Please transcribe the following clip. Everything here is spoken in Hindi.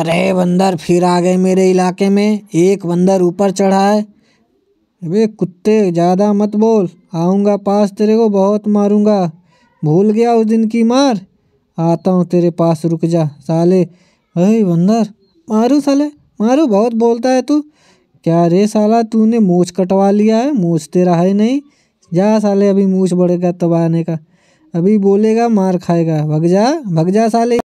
अरे बंदर फिर आ गए मेरे इलाके में एक बंदर ऊपर चढ़ा है अबे कुत्ते ज़्यादा मत बोल आऊँगा पास तेरे को बहुत मारूंगा भूल गया उस दिन की मार आता हूँ तेरे पास रुक जा साले अरे बंदर मारू साले मारू बहुत बोलता है तू क्या रे साला तूने मूछ कटवा लिया है मूछ तेरा है नहीं जा साले अभी मूछ बढ़ेगा तब आने का अभी बोलेगा मार खाएगा भग जा भग जा साले